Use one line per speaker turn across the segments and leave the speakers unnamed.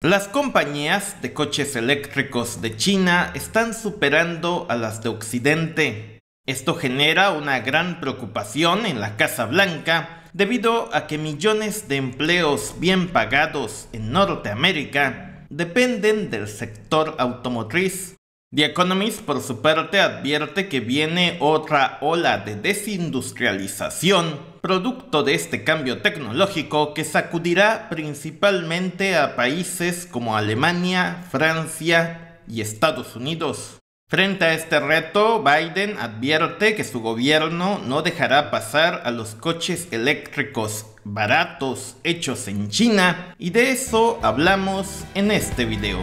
Las compañías de coches eléctricos de China están superando a las de Occidente. Esto genera una gran preocupación en la Casa Blanca debido a que millones de empleos bien pagados en Norteamérica dependen del sector automotriz The Economist, por su parte, advierte que viene otra ola de desindustrialización, producto de este cambio tecnológico que sacudirá principalmente a países como Alemania, Francia y Estados Unidos. Frente a este reto, Biden advierte que su gobierno no dejará pasar a los coches eléctricos baratos hechos en China y de eso hablamos en este video.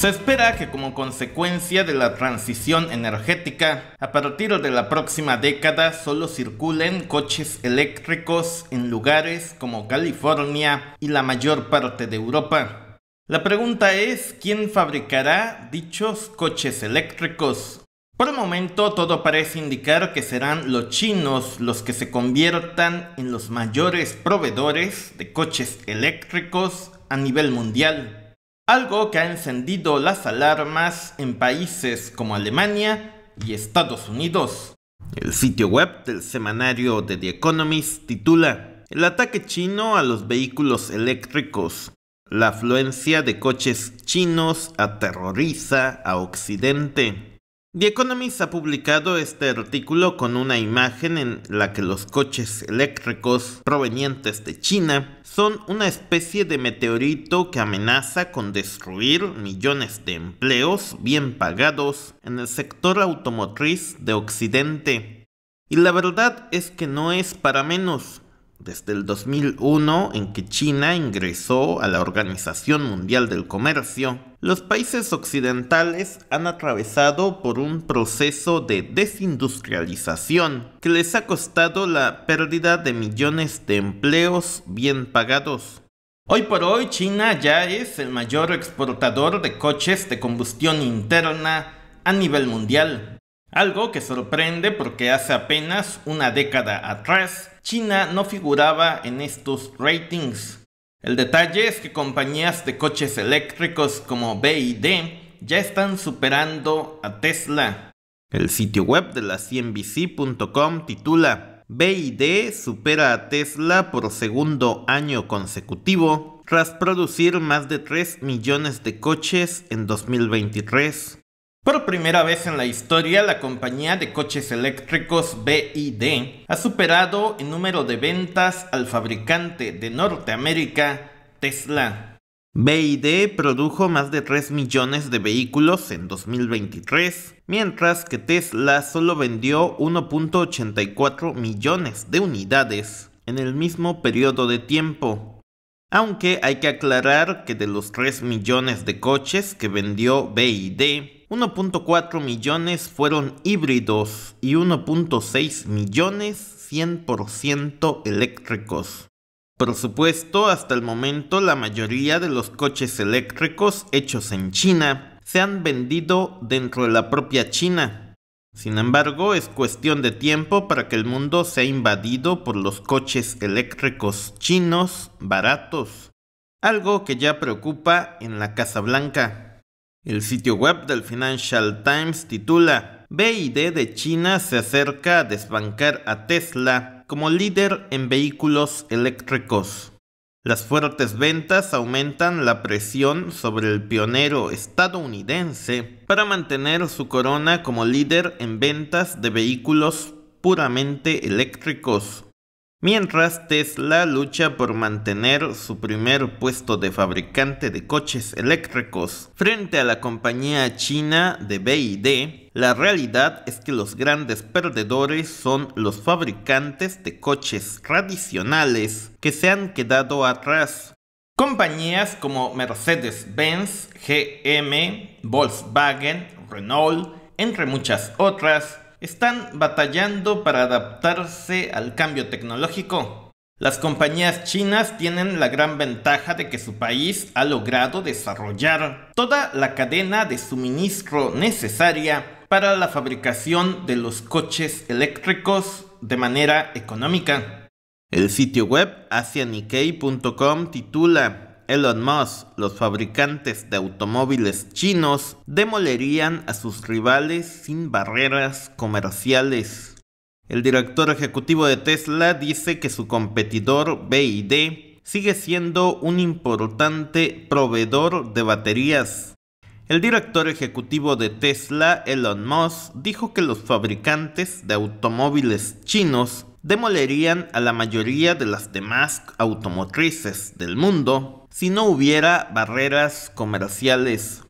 Se espera que como consecuencia de la transición energética, a partir de la próxima década solo circulen coches eléctricos en lugares como California y la mayor parte de Europa. La pregunta es, ¿quién fabricará dichos coches eléctricos? Por el momento todo parece indicar que serán los chinos los que se conviertan en los mayores proveedores de coches eléctricos a nivel mundial algo que ha encendido las alarmas en países como Alemania y Estados Unidos. El sitio web del semanario The Economist titula El ataque chino a los vehículos eléctricos. La afluencia de coches chinos aterroriza a Occidente. The Economist ha publicado este artículo con una imagen en la que los coches eléctricos provenientes de China son una especie de meteorito que amenaza con destruir millones de empleos bien pagados en el sector automotriz de Occidente. Y la verdad es que no es para menos desde el 2001 en que China ingresó a la Organización Mundial del Comercio, los países occidentales han atravesado por un proceso de desindustrialización que les ha costado la pérdida de millones de empleos bien pagados. Hoy por hoy China ya es el mayor exportador de coches de combustión interna a nivel mundial. Algo que sorprende porque hace apenas una década atrás, China no figuraba en estos ratings. El detalle es que compañías de coches eléctricos como BID ya están superando a Tesla. El sitio web de la CNBC.com titula BID supera a Tesla por segundo año consecutivo tras producir más de 3 millones de coches en 2023. Por primera vez en la historia, la compañía de coches eléctricos BID ha superado en número de ventas al fabricante de Norteamérica, Tesla. BID produjo más de 3 millones de vehículos en 2023, mientras que Tesla solo vendió 1.84 millones de unidades en el mismo periodo de tiempo. Aunque hay que aclarar que de los 3 millones de coches que vendió BID, 1.4 millones fueron híbridos y 1.6 millones 100% eléctricos. Por supuesto, hasta el momento la mayoría de los coches eléctricos hechos en China se han vendido dentro de la propia China. Sin embargo, es cuestión de tiempo para que el mundo sea invadido por los coches eléctricos chinos baratos, algo que ya preocupa en la Casa Blanca. El sitio web del Financial Times titula BID de China se acerca a desbancar a Tesla como líder en vehículos eléctricos. Las fuertes ventas aumentan la presión sobre el pionero estadounidense para mantener su corona como líder en ventas de vehículos puramente eléctricos. Mientras Tesla lucha por mantener su primer puesto de fabricante de coches eléctricos frente a la compañía china de BID, la realidad es que los grandes perdedores son los fabricantes de coches tradicionales que se han quedado atrás. Compañías como Mercedes-Benz, GM, Volkswagen, Renault, entre muchas otras, están batallando para adaptarse al cambio tecnológico. Las compañías chinas tienen la gran ventaja de que su país ha logrado desarrollar toda la cadena de suministro necesaria para la fabricación de los coches eléctricos de manera económica. El sitio web AsianIKEI.com titula Elon Musk, los fabricantes de automóviles chinos demolerían a sus rivales sin barreras comerciales. El director ejecutivo de Tesla dice que su competidor BID sigue siendo un importante proveedor de baterías. El director ejecutivo de Tesla, Elon Musk, dijo que los fabricantes de automóviles chinos demolerían a la mayoría de las demás automotrices del mundo si no hubiera barreras comerciales.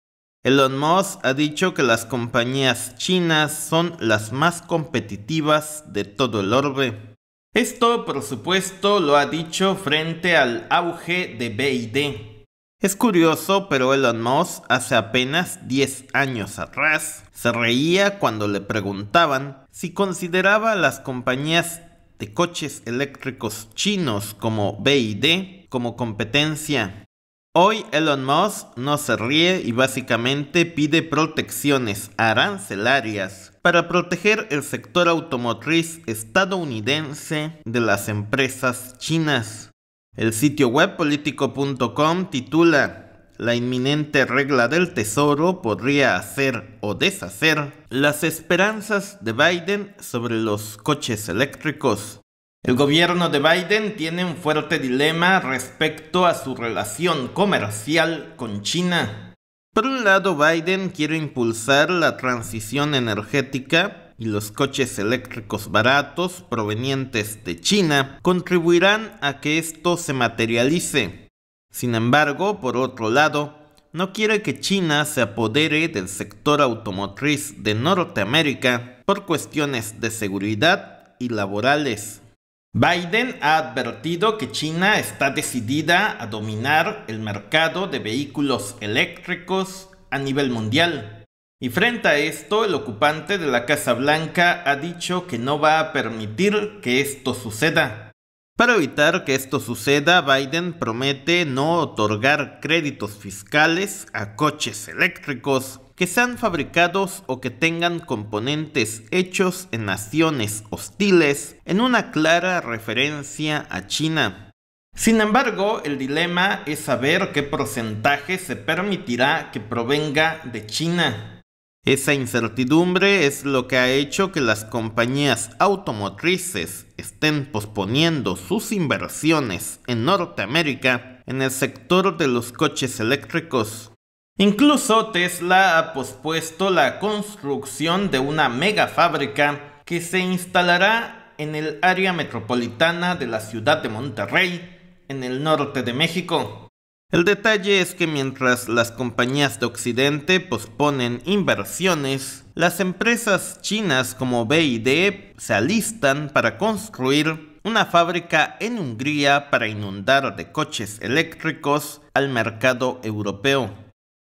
Elon Musk ha dicho que las compañías chinas son las más competitivas de todo el orbe. Esto, por supuesto, lo ha dicho frente al auge de BID. Es curioso, pero Elon Musk hace apenas 10 años atrás se reía cuando le preguntaban si consideraba las compañías de coches eléctricos chinos como BID como competencia. Hoy Elon Musk no se ríe y básicamente pide protecciones arancelarias para proteger el sector automotriz estadounidense de las empresas chinas. El sitio web político.com titula La inminente regla del tesoro podría hacer o deshacer las esperanzas de Biden sobre los coches eléctricos. El gobierno de Biden tiene un fuerte dilema respecto a su relación comercial con China. Por un lado, Biden quiere impulsar la transición energética y los coches eléctricos baratos provenientes de China contribuirán a que esto se materialice. Sin embargo, por otro lado, no quiere que China se apodere del sector automotriz de Norteamérica por cuestiones de seguridad y laborales. Biden ha advertido que China está decidida a dominar el mercado de vehículos eléctricos a nivel mundial. Y frente a esto, el ocupante de la Casa Blanca ha dicho que no va a permitir que esto suceda. Para evitar que esto suceda, Biden promete no otorgar créditos fiscales a coches eléctricos que sean fabricados o que tengan componentes hechos en naciones hostiles, en una clara referencia a China. Sin embargo, el dilema es saber qué porcentaje se permitirá que provenga de China. Esa incertidumbre es lo que ha hecho que las compañías automotrices estén posponiendo sus inversiones en Norteamérica en el sector de los coches eléctricos Incluso Tesla ha pospuesto la construcción de una mega fábrica que se instalará en el área metropolitana de la ciudad de Monterrey, en el norte de México. El detalle es que mientras las compañías de Occidente posponen inversiones, las empresas chinas como BID se alistan para construir una fábrica en Hungría para inundar de coches eléctricos al mercado europeo.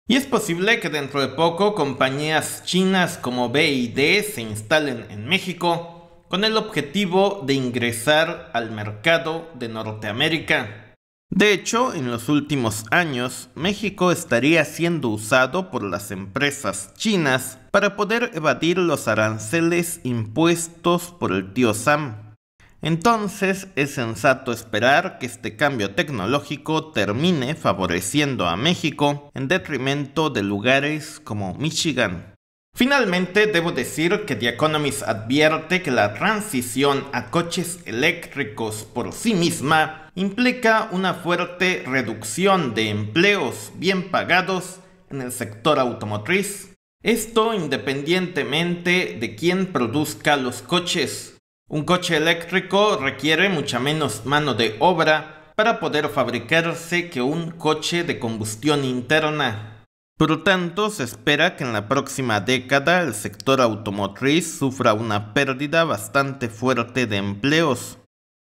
Y es posible que dentro de poco compañías chinas como BID se instalen en México con el objetivo de ingresar al mercado de Norteamérica. De hecho, en los últimos años, México estaría siendo usado por las empresas chinas para poder evadir los aranceles impuestos por el tío Sam. Entonces es sensato esperar que este cambio tecnológico termine favoreciendo a México en detrimento de lugares como Michigan. Finalmente, debo decir que The Economist advierte que la transición a coches eléctricos por sí misma implica una fuerte reducción de empleos bien pagados en el sector automotriz. Esto independientemente de quién produzca los coches, un coche eléctrico requiere mucha menos mano de obra para poder fabricarse que un coche de combustión interna. Por lo tanto, se espera que en la próxima década el sector automotriz sufra una pérdida bastante fuerte de empleos,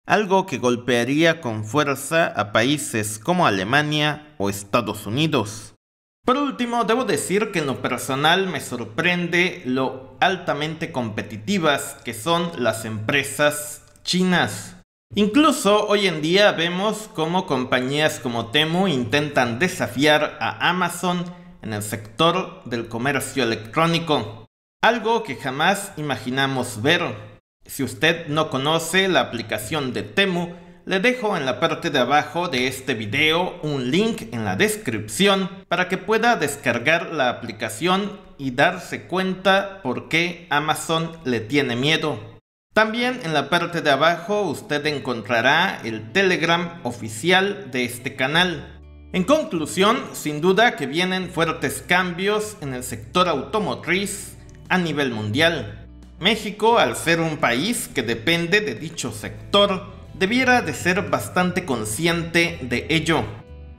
algo que golpearía con fuerza a países como Alemania o Estados Unidos. Por último, debo decir que en lo personal me sorprende lo altamente competitivas que son las empresas chinas. Incluso hoy en día vemos cómo compañías como Temu intentan desafiar a Amazon en el sector del comercio electrónico, algo que jamás imaginamos ver. Si usted no conoce la aplicación de Temu, le dejo en la parte de abajo de este video un link en la descripción para que pueda descargar la aplicación y darse cuenta por qué Amazon le tiene miedo. También en la parte de abajo usted encontrará el Telegram oficial de este canal. En conclusión, sin duda que vienen fuertes cambios en el sector automotriz a nivel mundial. México, al ser un país que depende de dicho sector, debiera de ser bastante consciente de ello.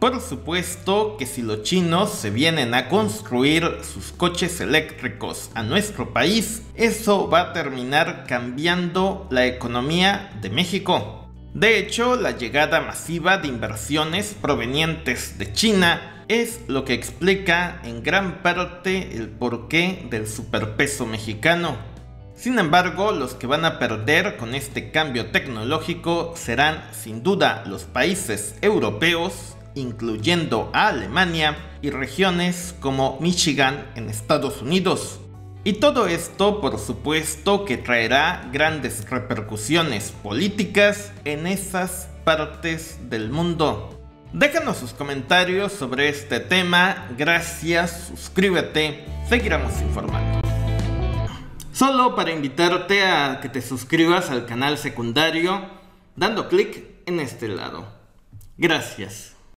Por supuesto que si los chinos se vienen a construir sus coches eléctricos a nuestro país, eso va a terminar cambiando la economía de México. De hecho, la llegada masiva de inversiones provenientes de China es lo que explica en gran parte el porqué del superpeso mexicano. Sin embargo, los que van a perder con este cambio tecnológico serán sin duda los países europeos, incluyendo a Alemania y regiones como Michigan en Estados Unidos. Y todo esto, por supuesto, que traerá grandes repercusiones políticas en esas partes del mundo. Déjanos sus comentarios sobre este tema, gracias, suscríbete, seguiremos informando. Solo para invitarte a que te suscribas al canal secundario dando clic en este lado. Gracias.